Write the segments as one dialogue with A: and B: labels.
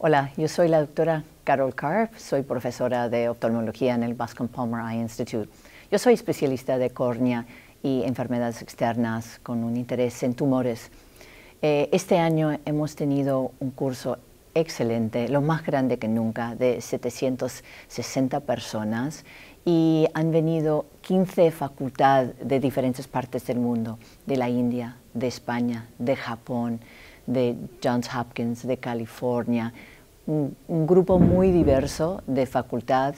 A: Hola, yo soy la doctora Carol Carp, soy profesora de oftalmología en el Bascom Palmer Eye Institute. Yo soy especialista de córnea y enfermedades externas con un interés en tumores. Eh, este año hemos tenido un curso excelente, lo más grande que nunca, de 760 personas y han venido 15 facultades de diferentes partes del mundo, de la India, de España, de Japón, de Johns Hopkins, de California, un, grupo muy diverso de facultad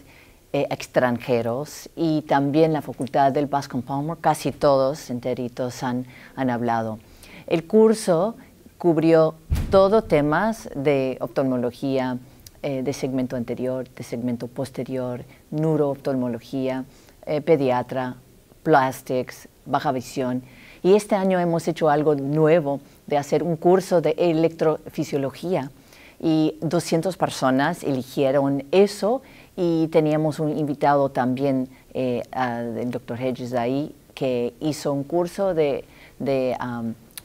A: eh, extranjeros y también la facultad del Bascom Palmer, casi todos enteritos han, hablado. El curso cubrió todo temas de oftalmología, eh, de segmento anterior, de segmento posterior, neurooftalmología, eh, pediatra, plastics, baja visión. Y este año hemos hecho algo nuevo de hacer un curso de electrofisiología y 200 personas eligieron eso y teníamos un invitado también, eh, del el doctor Hedges ahí, que hizo un curso de, de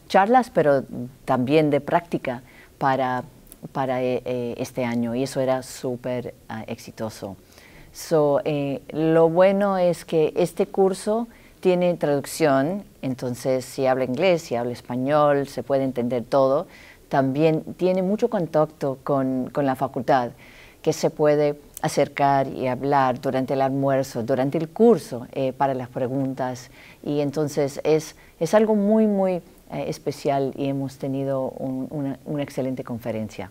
A: charlas, pero también de práctica para, eh, eh, este año y eso era súper ah, exitoso. lo bueno es que este curso tiene traducción, entonces si habla inglés, si habla español, se puede entender todo. También tiene mucho contacto con, la facultad, que se puede acercar y hablar durante el almuerzo, durante el curso, eh, para las preguntas. Y entonces es, algo muy, muy eh, especial y hemos tenido una excelente conferencia.